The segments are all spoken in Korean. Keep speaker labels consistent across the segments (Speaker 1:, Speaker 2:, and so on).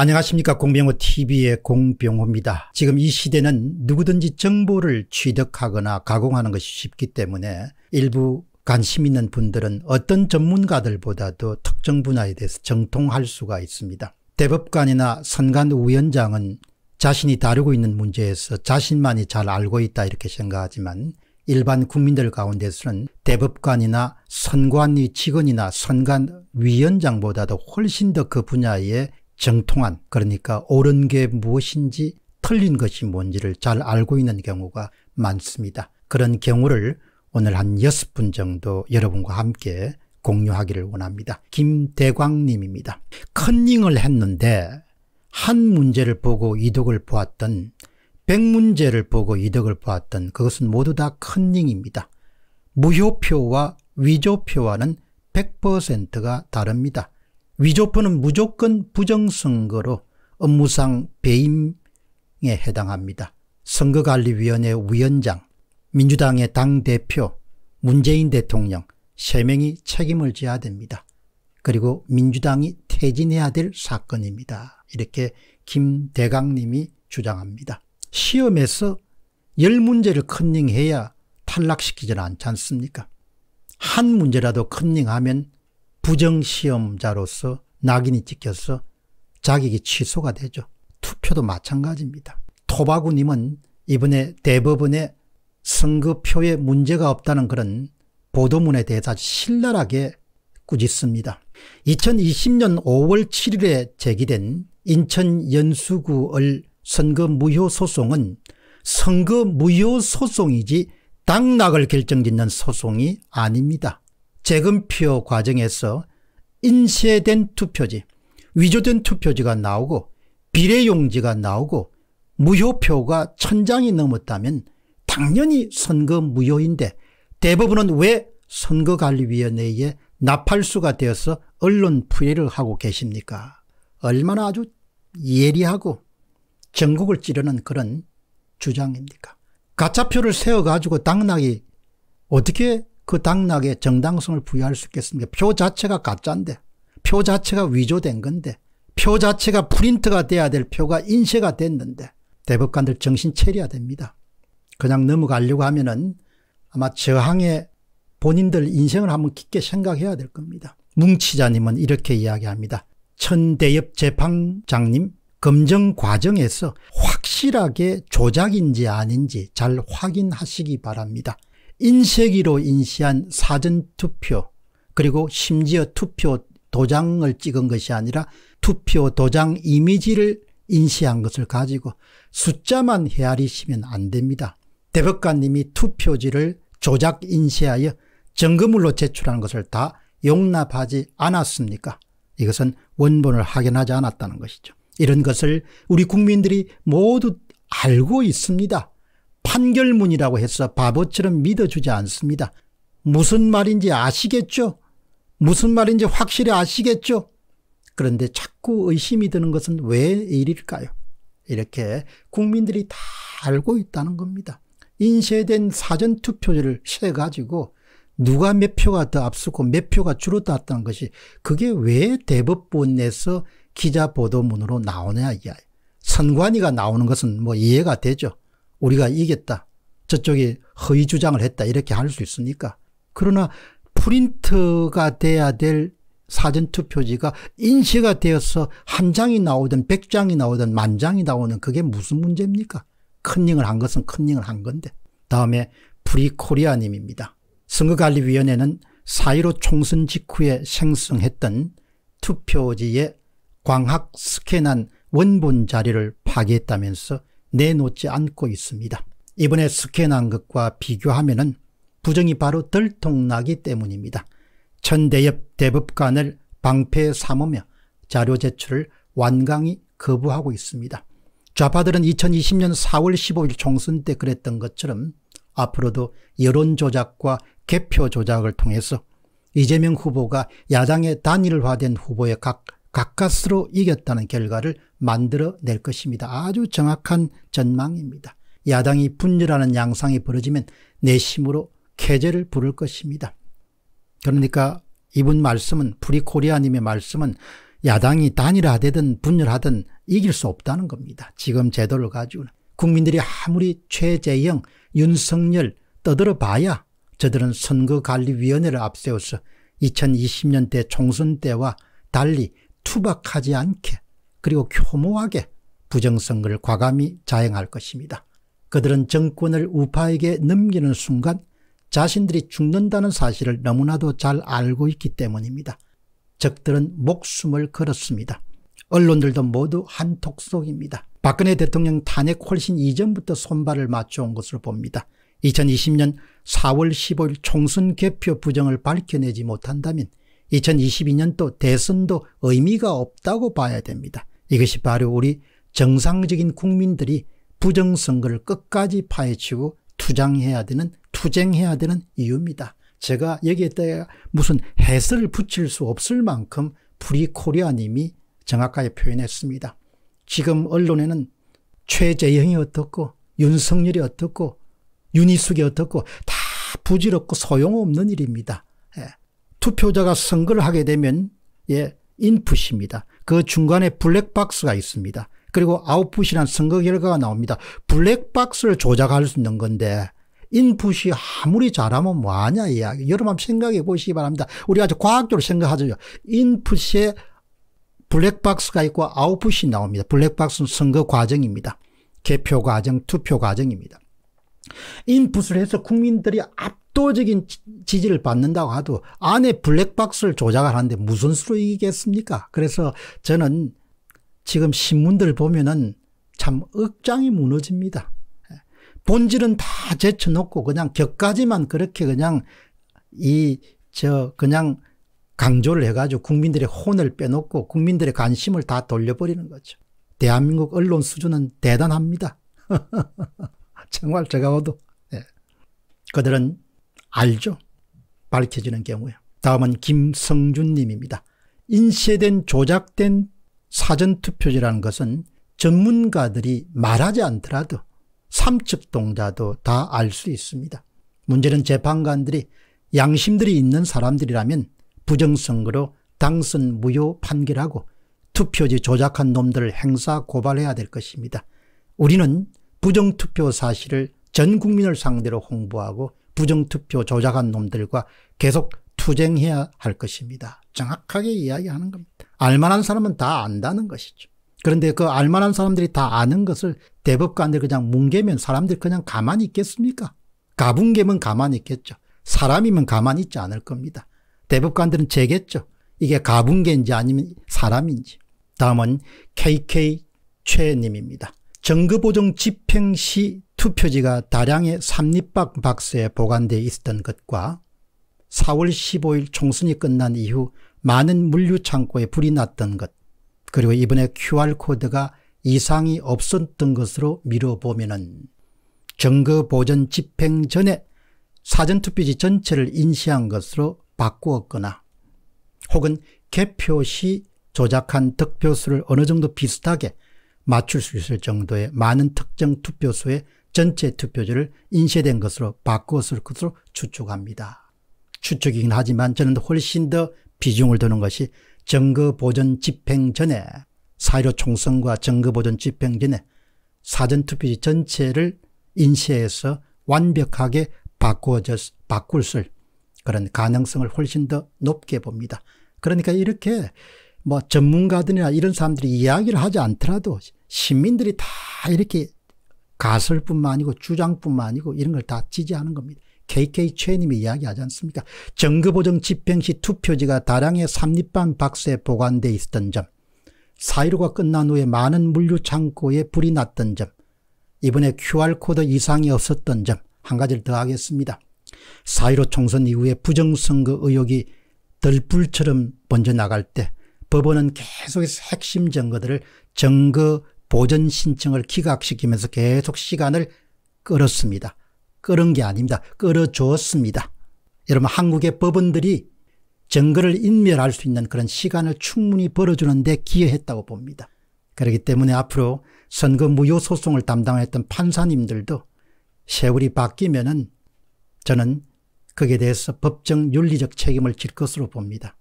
Speaker 1: 안녕하십니까 공병호TV의 공병호입니다. 지금 이 시대는 누구든지 정보를 취득하거나 가공하는 것이 쉽기 때문에 일부 관심 있는 분들은 어떤 전문가들보다도 특정 분야에 대해서 정통할 수가 있습니다. 대법관이나 선관 위원장은 자신이 다루고 있는 문제에서 자신만이 잘 알고 있다 이렇게 생각하지만 일반 국민들 가운데서는 대법관이나 선관위 직원이나 선관위원장보다도 훨씬 더 그 분야에 정통한 그러니까 옳은 게 무엇인지 틀린 것이 뭔지를 잘 알고 있는 경우가 많습니다. 그런 경우를 오늘 한 여섯 분 정도 여러분과 함께 공유하기를 원합니다. 김대광님입니다. 컨닝을 했는데 한 문제를 보고 이득을 보았던 백문제를 보고 이득을 보았던 그것은 모두 다 컨닝입니다. 무효표와 위조표와는 100%가 다릅니다. 위조표는 무조건 부정선거로 업무상 배임에 해당합니다. 선거관리위원회 위원장, 민주당의 당대표, 문재인 대통령 3명이 책임을 져야 됩니다. 그리고 민주당이 퇴진해야 될 사건입니다. 이렇게 김대강님이 주장합니다. 시험에서 열 문제를 컨닝해야 탈락시키지는 않지 않습니까? 한 문제라도 컨닝하면 부정시험자로서 낙인이 찍혀서 자격이 취소가 되죠. 투표도 마찬가지입니다. 토바구님은 이번에 대법원의 선거표에 문제가 없다는 그런 보도문에 대해서 신랄하게 꾸짖습니다. 2020년 5월 7일에 제기된 인천 연수구을 선거 무효 소송은 선거 무효 소송이지 당락을 결정짓는 소송이 아닙니다. 재검표 과정에서 인쇄된 투표지, 위조된 투표지가 나오고 비례용지가 나오고 무효표가 천장이 넘었다면 당연히 선거 무효인데 대부분은 왜 선거관리위원회에 나팔수가 되어서 언론 풀이를 하고 계십니까? 얼마나 아주 예리하고 전국을 찌르는 그런 주장입니까? 가짜표를 세워가지고 당락이 어떻게 그 당락에 정당성을 부여할 수 있겠습니까? 표 자체가 가짜인데, 표 자체가 위조된 건데, 표 자체가 프린트가 돼야 될 표가 인쇄가 됐는데, 대법관들 정신 차려야 됩니다. 그냥 넘어가려고 하면은 아마 저항에 본인들 인생을 한번 깊게 생각해야 될 겁니다. 뭉치자님은 이렇게 이야기합니다. 천대엽 재판장님, 검증 과정에서 확실하게 조작인지 아닌지 잘 확인하시기 바랍니다. 인쇄기로 인쇄한 사전투표 그리고 심지어 투표 도장을 찍은 것이 아니라 투표 도장 이미지를 인쇄한 것을 가지고 숫자만 헤아리시면 안 됩니다. 대법관님이 투표지를 조작 인쇄하여 정금으로 제출한 것을 다 용납하지 않았습니까? 이것은 원본을 확인하지 않았다는 것이죠. 이런 것을 우리 국민들이 모두 알고 있습니다. 판결문이라고 해서 바보처럼 믿어주지 않습니다. 무슨 말인지 아시겠죠? 무슨 말인지 확실히 아시겠죠? 그런데 자꾸 의심이 드는 것은 왜 이럴까요? 이렇게 국민들이 다 알고 있다는 겁니다. 인쇄된 사전투표를 세가지고 누가 몇 표가 더 앞서고 몇 표가 줄었다는 것이 그게 왜 대법원에서 기자 보도문으로 나오냐 이야 선관위가 나오는 것은 뭐 이해가 되죠. 우리가 이겼다. 저쪽이 허위 주장을 했다. 이렇게 할 수있습니까 그러나 프린트가 돼야 될 사전투표지가 인쇄가 되어서 한 장이 나오든 백 장이 나오든 만 장이 나오는 그게 무슨 문제입니까? 큰닝을 한 것은 큰닝을 한 건데. 다음에 프리코리아님입니다. 선거관리위원회는 4.15 총선 직후에 생성했던 투표지에 광학 스캔한 원본 자료를 파괴했다면서 내놓지 않고 있습니다. 이번에 스캔한 것과 비교하면 부정이 바로 덜통나기 때문입니다. 천대엽 대법관을 방패에 삼으며 자료 제출을 완강히 거부하고 있습니다. 좌파들은 2020년 4월 15일 총선 때 그랬던 것처럼 앞으로도 여론 조작과 개표 조작을 통해서 이재명 후보가 야당의 단일화된 후보의 각 가까스로 이겼다는 결과를 만들어낼 것입니다. 아주 정확한 전망입니다. 야당이 분열하는 양상이 벌어지면 내심으로 쾌제를 부를 것입니다. 그러니까 이분 말씀은 프리코리아님의 말씀은 야당이 단일화되든 분열하든 이길 수 없다는 겁니다. 지금 제도를 가지고는. 국민들이 아무리 최재형, 윤석열 떠들어 봐야 저들은 선거관리위원회를 앞세워서 2020년대 총선 때와 달리 투박하지 않게 그리고 교모하게 부정선거를 과감히 자행할 것입니다. 그들은 정권을 우파에게 넘기는 순간 자신들이 죽는다는 사실을 너무나도 잘 알고 있기 때문입니다. 적들은 목숨을 걸었습니다. 언론들도 모두 한톡속입니다. 박근혜 대통령 탄핵 훨씬 이전부터 손발을 맞춰온 것으로 봅니다. 2020년 4월 15일 총선 개표 부정을 밝혀내지 못한다면 2022년도 대선도 의미가 없다고 봐야 됩니다. 이것이 바로 우리 정상적인 국민들이 부정선거를 끝까지 파헤치고 투쟁해야 되는 투쟁해야 되는 이유입니다. 제가 여기에 무슨 해설을 붙일 수 없을 만큼 브리코리아님이 정확하게 표현했습니다. 지금 언론에는 최재형이 어떻고 윤석열이 어떻고 윤희숙이 어떻고 다 부질없고 소용없는 일입니다. 투표자가 선거를 하게 되면 예, 인풋입니다. 그 중간에 블랙박스가 있습니다. 그리고 아웃풋이란 선거 결과가 나옵니다. 블랙박스를 조작할 수 있는 건데 인풋이 아무리 잘하면 뭐하냐 이야기. 여러분 한번 생각해 보시기 바랍니다. 우리가 아주 과학적으로 생각하죠. 인풋에 블랙박스가 있고 아웃풋이 나옵니다. 블랙박스는 선거 과정입니다. 개표 과정, 투표 과정입니다. 인풋을 해서 국민들이 압도적인 지지를 받는다고 하도 안에 블랙박스를 조작을 하는데 무슨 수로이겠습니까? 기 그래서 저는 지금 신문들 보면은 참 억장이 무너집니다. 본질은 다 제쳐놓고 그냥 격까지만 그렇게 그냥 이 저 그냥 강조를 해가지고 국민들의 혼을 빼놓고 국민들의 관심을 다 돌려버리는 거죠. 대한민국 언론 수준은 대단합니다. 정말 제가 와도 예. 그들은 알죠. 밝혀지는 경우에. 다음은 김성준 님입니다. 인쇄된 조작된 사전투표지라는 것은 전문가들이 말하지 않더라도 삼측동자도 다 알 수 있습니다. 문제는 재판관들이 양심들이 있는 사람들이라면 부정선거로 당선 무효 판결하고 투표지 조작한 놈들을 행사 고발해야 될 것입니다. 우리는 부정투표 사실을 전 국민을 상대로 홍보하고 부정투표 조작한 놈들과 계속 투쟁해야 할 것입니다. 정확하게 이야기하는 겁니다. 알만한 사람은 다 안다는 것이죠. 그런데 그 알만한 사람들이 다 아는 것을 대법관들 그냥 뭉개면 사람들 그냥 가만히 있겠습니까? 가분개면 가만히 있겠죠. 사람이면 가만히 있지 않을 겁니다. 대법관들은 재겠죠. 이게 가분개인지 아니면 사람인지. 다음은 KK 최님입니다. 정거보정 집행 시 투표지가 다량의 삼립박 박스에 보관되어 있었던 것과 4월 15일 총선이 끝난 이후 많은 물류창고에 불이 났던 것 그리고 이번에 QR코드가 이상이 없었던 것으로 미뤄보면 은 정거보전 집행 전에 사전투표지 전체를 인시한 것으로 바꾸었거나 혹은 개표 시 조작한 득표수를 어느 정도 비슷하게 맞출 수 있을 정도의 많은 특정 투표소의 전체 투표율을 인쇄된 것으로 바꾸었을 것으로 추측합니다. 추측이긴 하지만 저는 훨씬 더 비중을 두는 것이 정거보전 집행 전에 사이로 총선과 정거보전 집행 전에 사전투표지 전체를 인쇄해서 완벽하게 바꾸어졌, 바꿀 그런 가능성을 훨씬 더 높게 봅니다. 그러니까 이렇게 뭐 전문가들이나 이런 사람들이 이야기를 하지 않더라도 시민들이 다 이렇게 가설뿐만 아니고 주장뿐만 아니고 이런 걸 다 지지하는 겁니다. KK 최님이 이야기하지 않습니까? 정거보정 집행 시 투표지가 다량의 삼립방 박스에 보관돼 있었던 점, 사1 5가 끝난 후에 많은 물류창고에 불이 났던 점, 이번에 QR코드 이상이 없었던 점, 한 가지를 더 하겠습니다. 사1 5 총선 이후에 부정선거 의혹이 덜불처럼 번져나갈 때 법원은 계속해서 핵심 증거들을 증거 보전 신청을 기각시키면서 계속 시간을 끌었습니다. 끌은 게 아닙니다. 끌어줬습니다. 여러분 한국의 법원들이 증거를 인멸할 수 있는 그런 시간을 충분히 벌어주는 데 기여했다고 봅니다. 그렇기 때문에 앞으로 선거 무효 소송을 담당했던 판사님들도 세월이 바뀌면 은 저는 거기에 대해서 법정 윤리적 책임을 질 것으로 봅니다.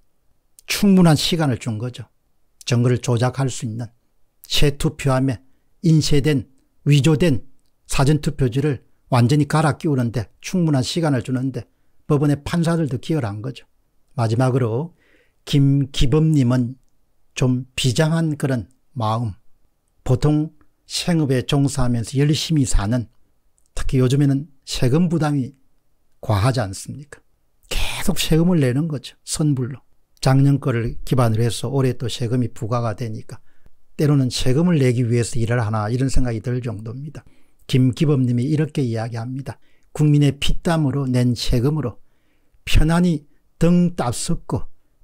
Speaker 1: 충분한 시간을 준 거죠. 증거를 조작할 수 있는. 재투표함에 인쇄된 위조된 사전투표지를 완전히 갈아 끼우는데 충분한 시간을 주는데 법원의 판사들도 기여한 거죠. 마지막으로 김기범님은 좀 비장한 그런 마음 보통 생업에 종사하면서 열심히 사는 특히 요즘에는 세금 부담이 과하지 않습니까? 계속 세금을 내는 거죠. 선불로. 작년 거를 기반으로 해서 올해 또 세금이 부과가 되니까 때로는 세금을 내기 위해서 일을 하나 이런 생각이 들 정도입니다. 김기범님이 이렇게 이야기합니다. 국민의 피땀으로 낸 세금으로 편안히 등 따숩고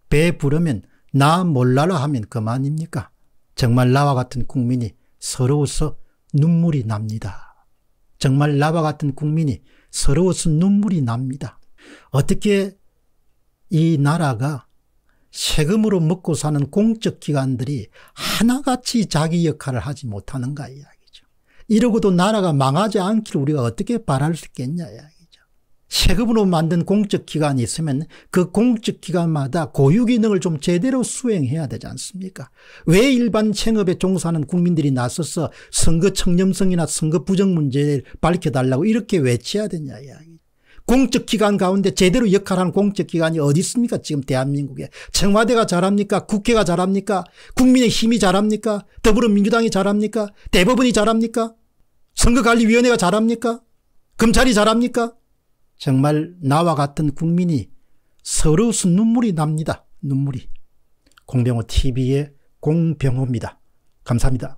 Speaker 1: 배 부르면 나 몰라라 하면 그만입니까? 정말 나와 같은 국민이 서러워서 눈물이 납니다. 정말 나와 같은 국민이 서러워서 눈물이 납니다. 어떻게 이 나라가 세금으로 먹고 사는 공적 기관들이 하나같이 자기 역할을 하지 못하는가 이야기죠. 이러고도 나라가 망하지 않기를 우리가 어떻게 바랄 수 있겠냐 이야기죠. 세금으로 만든 공적 기관이 있으면 그 공적 기관마다 고유 기능을 좀 제대로 수행해야 되지 않습니까? 왜 일반 생업에 종사하는 국민들이 나서서 선거 청렴성이나 선거 부정 문제를 밝혀달라고 이렇게 외쳐야 되냐 이야기. 공적기관 가운데 제대로 역할하는 공적기관이 어디 있습니까 지금 대한민국에 청와대가 잘합니까 국회가 잘합니까 국민의 힘이 잘합니까 더불어민주당이 잘합니까 대법원이 잘합니까 선거관리위원회가 잘합니까 검찰이 잘합니까 정말 나와 같은 국민이 서러워서 눈물이 납니다 눈물이 공병호 TV의 공병호입니다 감사합니다